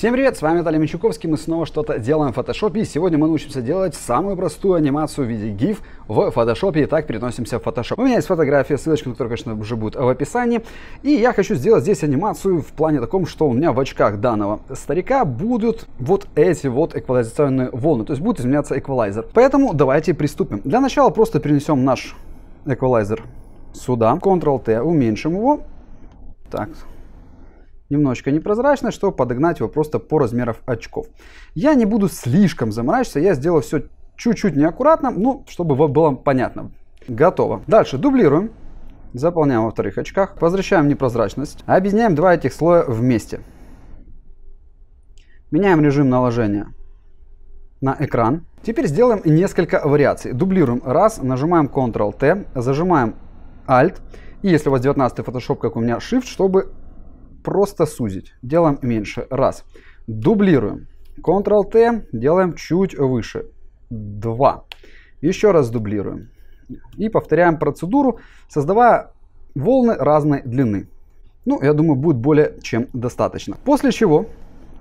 Всем привет, с вами Виталий Мичуковский, мы снова что-то делаем в Photoshop, и сегодня мы научимся делать самую простую анимацию в виде GIF в Photoshop, и так переносимся в Photoshop. У меня есть фотография, ссылочка на которую, конечно, уже будет в описании. И я хочу сделать здесь анимацию в плане таком, что у меня в очках данного старика будут вот эти вот эквализационные волны, то есть будет изменяться эквалайзер. Поэтому давайте приступим. Для начала просто перенесем наш эквалайзер сюда, Ctrl-T, уменьшим его. Так, немножечко непрозрачно, чтобы подогнать его просто по размеров очков. Я не буду слишком заморачиваться, я сделал все чуть-чуть неаккуратно, ну, чтобы вам было понятно. Готово. Дальше дублируем. Заполняем во вторых очках. Возвращаем непрозрачность. Объединяем два этих слоя вместе. Меняем режим наложения на экран. Теперь сделаем несколько вариаций. Дублируем раз, нажимаем Ctrl-T, зажимаем Alt. И если у вас 19 Photoshop, как у меня Shift, чтобы просто сузить. Делаем меньше. Раз. Дублируем. Ctrl-T. Делаем чуть выше. Два. Еще раз дублируем. И повторяем процедуру, создавая волны разной длины. Ну, я думаю, будет более чем достаточно. После чего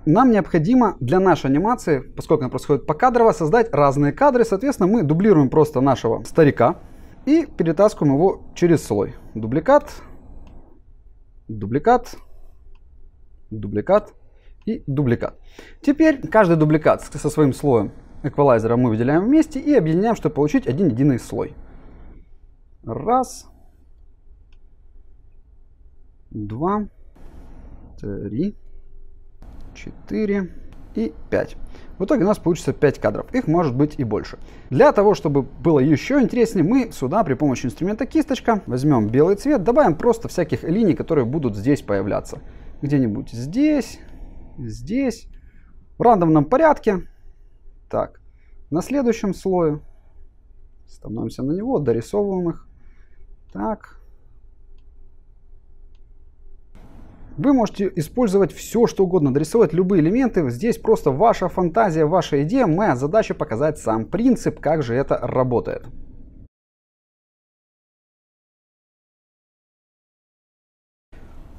нам необходимо для нашей анимации, поскольку она происходит покадрово, создать разные кадры. Соответственно, мы дублируем просто нашего старика и перетаскиваем его через слой. Дубликат, дубликат, дубликат и дубликат. Теперь каждый дубликат со своим слоем эквалайзера мы выделяем вместе и объединяем, чтобы получить один единый слой. Раз, два, три, четыре и пять. В итоге у нас получится 5 кадров. Их может быть и больше. Для того, чтобы было еще интереснее, мы сюда при помощи инструмента кисточка возьмем белый цвет, добавим просто всяких линий, которые будут здесь появляться где-нибудь здесь, здесь, в рандомном порядке. Так, на следующем слое становимся на него, дорисовываем их. Так. Вы можете использовать все, что угодно, дорисовать любые элементы. Здесь просто ваша фантазия, ваша идея. Моя задача показать сам принцип, как же это работает.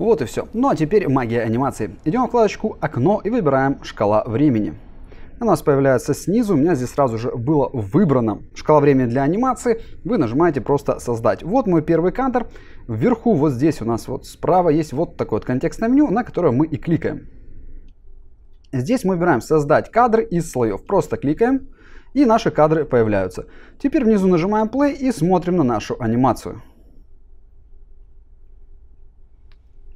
Вот и все. Ну а теперь магия анимации. Идем в вкладочку «Окно» и выбираем «Шкала времени». у нас появляется снизу, у меня здесь сразу же было выбрано шкала времени для анимации. Вы нажимаете просто «Создать». Вот мой первый кадр. Вверху вот здесь у нас вот справа есть вот такое вот контекстное меню, на которое мы и кликаем. Здесь мы выбираем «Создать кадры из слоев». Просто кликаем, и наши кадры появляются. Теперь внизу нажимаем play и смотрим на нашу анимацию.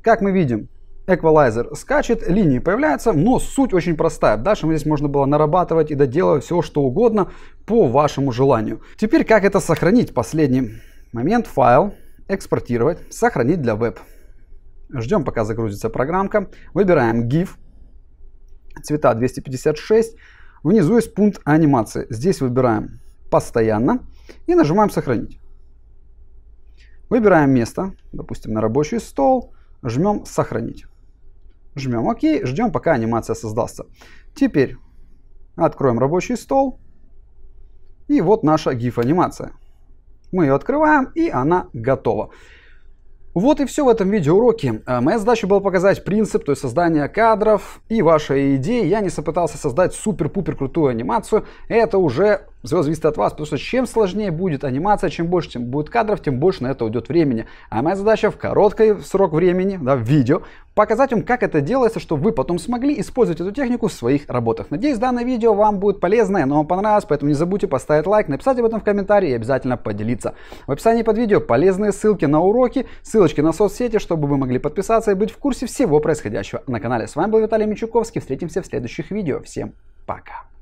Как мы видим, эквалайзер скачет, линии появляются, но суть очень простая. Дальше здесь можно было нарабатывать и доделывать все, что угодно по вашему желанию. Теперь как это сохранить? Последний момент. Файл, экспортировать, сохранить для веб. Ждем, пока загрузится программка. Выбираем GIF, цвета 256. Внизу есть пункт анимации. Здесь выбираем постоянно и нажимаем сохранить. Выбираем место, допустим, на рабочий стол. Жмем сохранить. Жмем ОК, ждем пока анимация создастся. Теперь откроем рабочий стол. И вот наша GIF анимация. Мы ее открываем и она готова. Вот и все в этом видеоуроке. Э, моя задача была показать принцип, то есть создание кадров и ваши идеи. Я не попытался создать супер-пупер крутую анимацию. Это уже все зависит от вас, потому что чем сложнее будет анимация, чем больше тем будет кадров, тем больше на это уйдет времени. А моя задача в короткий срок времени, да, в видео, показать вам, как это делается, чтобы вы потом смогли использовать эту технику в своих работах. Надеюсь, данное видео вам будет полезно, оно вам понравилось, поэтому не забудьте поставить лайк, написать об этом в комментарии и обязательно поделиться. В описании под видео полезные ссылки на уроки, ссылочки на соцсети, чтобы вы могли подписаться и быть в курсе всего происходящего на канале. С вами был Виталий Мичуковский, встретимся в следующих видео. Всем пока!